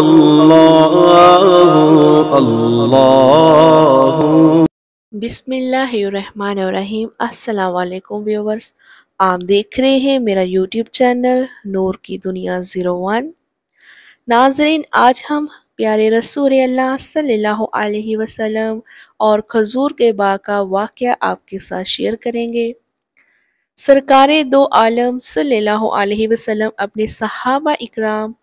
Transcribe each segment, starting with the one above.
अल्लाह अल्लाह बिस्मिल्लाहिर्रहमानिर्रहीम अस्सलाम वालेकुम व्यूवर्स आप देख रहे हैं मेरा यूट्यूब चैनल नूर की दुनिया ज़ीरो वन नाजरीन आज हम प्यारे रसूल अल्लाह सल्लल्लाहु अलैहि वसल्लम और खजूर के बा का वाक़ आपके साथ शेयर करेंगे सरकार दो आलम सल्लल्लाहु अलैहि वसल्लम अपने सहाबा इकराम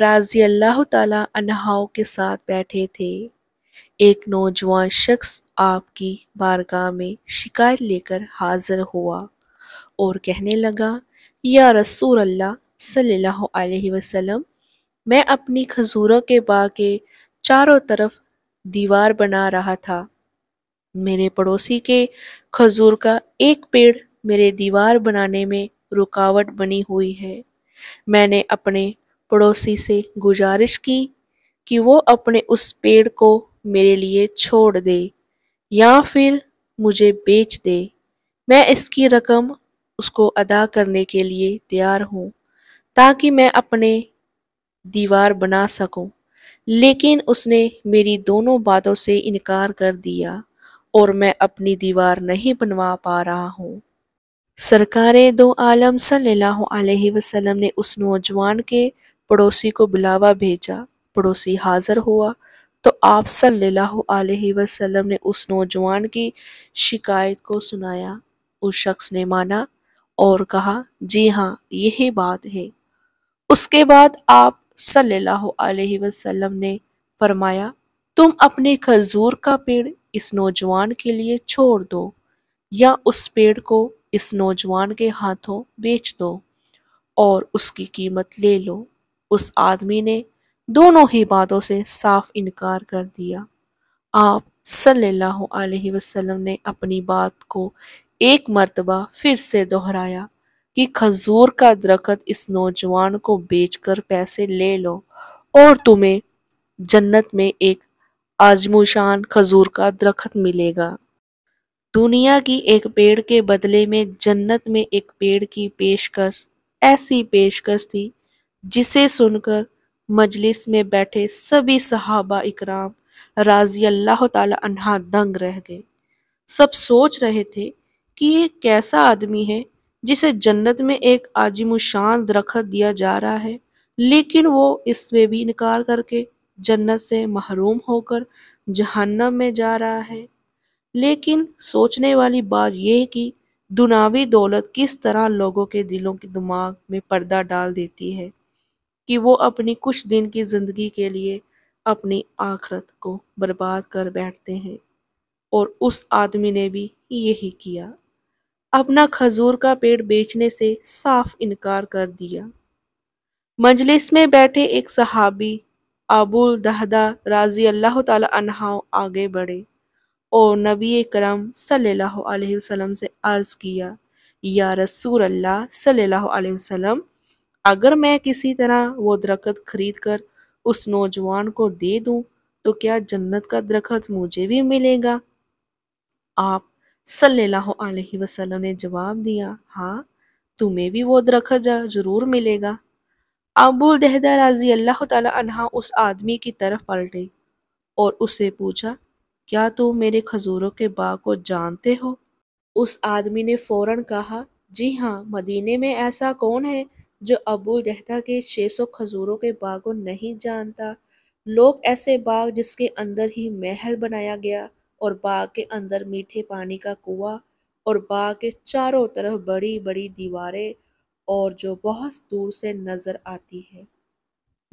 राजी अल्लाह तहों के साथ बैठे थे एक नौजवान शख्स आपकी बारगाह में शिकायत लेकर हाजिर हुआ और कहने लगा या रसूल अल्लाह सल्लल्लाहु अलैहि वसल्लम मैं अपनी खजूरों के बाग के चारों तरफ दीवार बना रहा था मेरे पड़ोसी के खजूर का एक पेड़ मेरे दीवार बनाने में रुकावट बनी हुई है मैंने अपने पड़ोसी से गुजारिश की कि वो अपने उस पेड़ को मेरे लिए छोड़ दे या फिर मुझे बेच दे मैं इसकी रकम उसको अदा करने के लिए तैयार हूँ ताकि मैं अपने दीवार बना सकूँ लेकिन उसने मेरी दोनों बातों से इनकार कर दिया और मैं अपनी दीवार नहीं बनवा पा रहा हूँ सरकार दो आलम सल्लल्लाहु अलैहि वसल्लम ने उस नौजवान के पड़ोसी को बुलावा भेजा पड़ोसी हाजिर हुआ तो आप सल्लल्लाहु अलैहि वसल्लम ने उस नौजवान की शिकायत को सुनाया उस शख्स ने माना और कहा जी हाँ यही बात है उसके बाद आप सल्लल्लाहु अलैहि वसल्लम ने फरमाया तुम अपने खजूर का पेड़ इस नौजवान के लिए छोड़ दो या उस पेड़ को इस नौजवान के हाथों बेच दो और उसकी कीमत ले लो उस आदमी ने दोनों ही बातों से साफ इनकार कर दिया आप सल्लल्लाहु अलैहि वसल्लम ने अपनी बात को एक मर्तबा फिर से दोहराया कि खजूर का दरख्त इस नौजवान को बेचकर पैसे ले लो और तुम्हें जन्नत में एक आजमुशान खजूर का दरख्त मिलेगा दुनिया की एक पेड़ के बदले में जन्नत में एक पेड़ की पेशकश ऐसी पेशकश थी जिसे सुनकर मजलिस में बैठे सभी सहाबा इकराम राजी अल्लाह तहा दंग रह गए सब सोच रहे थे कि ये कैसा आदमी है जिसे जन्नत में एक आजिमुशान दरखत दिया जा रहा है लेकिन वो इसमें भी इनकार करके जन्नत से महरूम होकर जहन्नम में जा रहा है लेकिन सोचने वाली बात यह कि दुनावी दौलत किस तरह लोगों के दिलों के दिमाग में पर्दा डाल देती है कि वो अपनी कुछ दिन की ज़िंदगी के लिए अपनी आखरत को बर्बाद कर बैठते हैं और उस आदमी ने भी यही किया अपना खजूर का पेड़ बेचने से साफ इनकार कर दिया मजलिस में बैठे एक सहाबी अबुल दहदा राजी अल्लाह तह आगे बढ़े और नबी करम सल्लल्लाहु अलैहि वसल्लम से अर्ज़ किया या रसूल अल्लाह सल्लल्लाहु अलैहि वसल्लम अगर मैं किसी तरह वो दरख्त खरीद कर उस नौजवान को दे दूं तो क्या जन्नत का दरख्त मुझे भी मिलेगा आप सल्लल्लाहु अलैहि वसल्लम ने जवाब दिया हाँ तुम्हें भी वो दरख्त ज़रूर मिलेगा अबुल दहदा राजी अल्लाह तहा उस आदमी की तरफ पलटे और उससे पूछा क्या तुम मेरे खजूरों के बाग को जानते हो उस आदमी ने फौरन कहा जी हाँ मदीने में ऐसा कौन है जो अबू जहदा के छः सौ खजूरों के बागों नहीं जानता लोग ऐसे बाग जिसके अंदर ही महल बनाया गया और बाग के अंदर मीठे पानी का कुआ और बाग के चारों तरफ बड़ी बड़ी दीवारें और जो बहुत दूर से नज़र आती है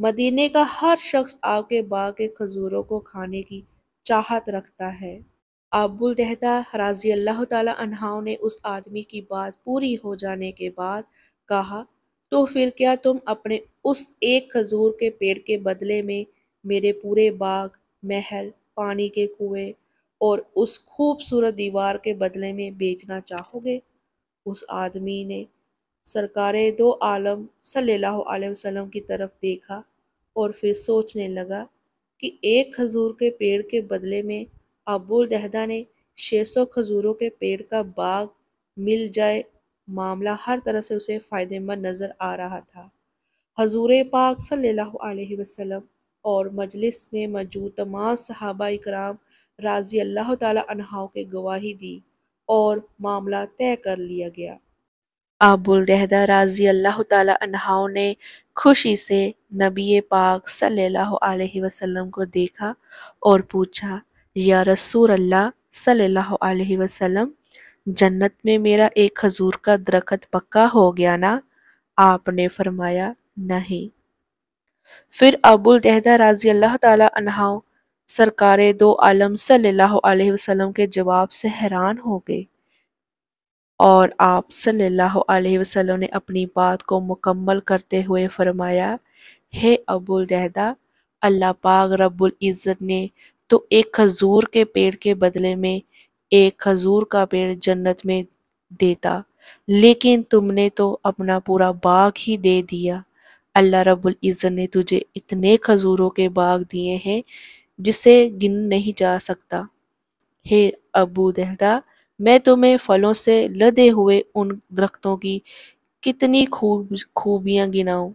मदीने का हर शख्स आपके बाग के खजूरों को खाने की चाहत रखता है अबुल दहदा राजी अल्लाह तला ने उस आदमी की बात पूरी हो जाने के बाद कहा तो फिर क्या तुम अपने उस एक खजूर के पेड़ के बदले में मेरे पूरे बाग महल पानी के कुएं और उस खूबसूरत दीवार के बदले में बेचना चाहोगे उस आदमी ने सरकार दो आलम सल्लल्लाहु अलैहि वसल्लम की तरफ देखा और फिर सोचने लगा कि एक खजूर के पेड़ के बदले में अबुल दहदा ने 600 खजूरों के पेड़ का बाग मिल जाए मामला हर तरह से उसे फ़ायदेमंद नज़र आ रहा था हजूर पाक सल्लल्लाहु अलैहि वसल्लम और मजलिस में मौजूद तमाम सहाबा कराम राजी अल्लाह तहों के गवाही दी और मामला तय कर लिया गया आबुलदहदा राजी अल्लाह तहों ने खुशी से नबी पाक सल्लल्लाहु अलैहि वसल्लम को देखा और पूछा या रसूल अल्लाह सल्लल्लाहु अलैहि वसल्लम जन्नत में मेरा एक खजूर का दरखत पक्का हो गया ना आपने फरमाया नहीं फिर अबुल तहदा राजी अल्लाह तला सरकार दो आलम सल्लल्लाहु अलैहि वसल्लम के जवाब से हैरान हो गए और आप सल्लल्लाहु अलैहि वसल्लम ने अपनी बात को मुकम्मल करते हुए फरमाया हे अबुल दहदा अल्लाह पाक रब्बुल इज़्ज़त ने तो एक खजूर के पेड़ के बदले में एक खजूर का पेड़ जन्नत में देता लेकिन तुमने तो अपना पूरा बाग ही दे दिया अल्लाह रब्बुल इज़्ज़त ने तुझे इतने खजूरों के बाग दिए हैं जिसे गिन नहीं जा सकता हे अबू दहदा मैं तुम्हें फलों से लदे हुए उन दरख्तों की कितनी खूब खूबियाँ गिनाऊँ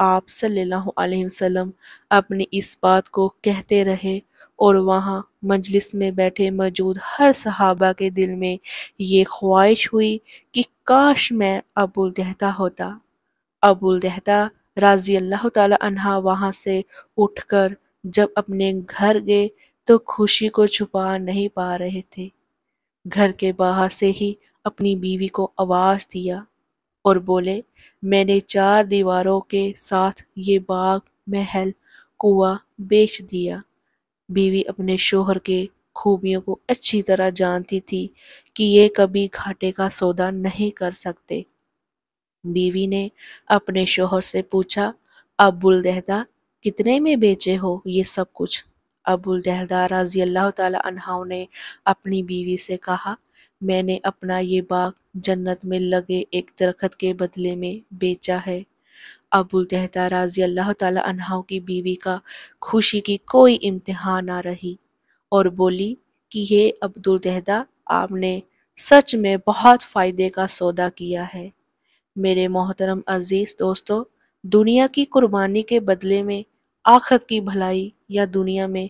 आप सल्लल्लाहु अलैहि वसल्लम अपनी इस बात को कहते रहे और वहाँ मजलिस में बैठे मौजूद हर सहाबा के दिल में ये ख्वाहिश हुई कि काश मैं अबुल दहता होता अबुल दहता राजी अल्लाह तहा वहाँ से उठकर जब अपने घर गए तो खुशी को छुपा नहीं पा रहे थे घर के बाहर से ही अपनी बीवी को आवाज़ दिया और बोले मैंने चार दीवारों के साथ ये बाग महल कुआ बेच दिया बीवी अपने शोहर के खूबियों को अच्छी तरह जानती थी कि ये कभी घाटे का सौदा नहीं कर सकते बीवी ने अपने शोहर से पूछा अबुल दहदा कितने में बेचे हो ये सब कुछ अबुल दहदा रजी अल्लाह तहों ने अपनी बीवी से कहा मैंने अपना ये बाग जन्नत में लगे एक दरख्त के बदले में बेचा है अबुल तहता राजी अल्लाह तहों की बीवी का खुशी की कोई इम्तहा ना रही और बोली कि हे अब्दुल तहदा आपने सच में बहुत फ़ायदे का सौदा किया है मेरे मोहतरम अजीज़ दोस्तों दुनिया की कुर्बानी के बदले में आखरत की भलाई या दुनिया में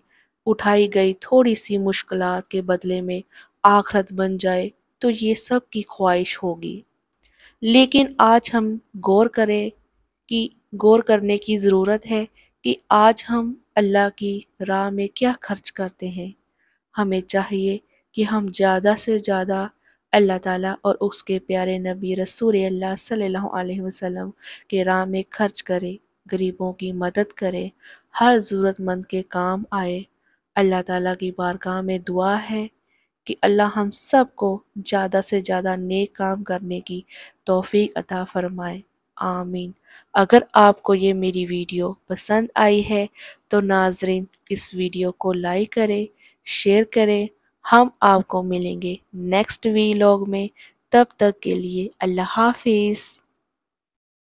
उठाई गई थोड़ी सी मुश्किल के बदले में आखरत बन जाए तो ये सब की ख्वाहिश होगी लेकिन आज हम गौर करें की गौर करने की ज़रूरत है कि आज हम अल्लाह की राह में क्या खर्च करते हैं हमें चाहिए कि हम ज़्यादा से ज़्यादा अल्लाह ताला और उसके प्यारे नबी रसूल अल्लाह सल्लल्लाहु अलैहि वसल्लम के राह में खर्च करें गरीबों की मदद करें हर ज़रूरतमंद के काम आए अल्लाह ताला की बारगाह में दुआ है कि अल्लाह हम सब को ज़्यादा से ज़्यादा नेक काम करने की तोफ़ी अता फ़रमाए आमीन अगर आपको ये मेरी वीडियो पसंद आई है तो नाजरीन इस वीडियो को लाइक करें शेयर करें हम आपको मिलेंगे नेक्स्ट वीलॉग में तब तक के लिए अल्लाह हाफिज़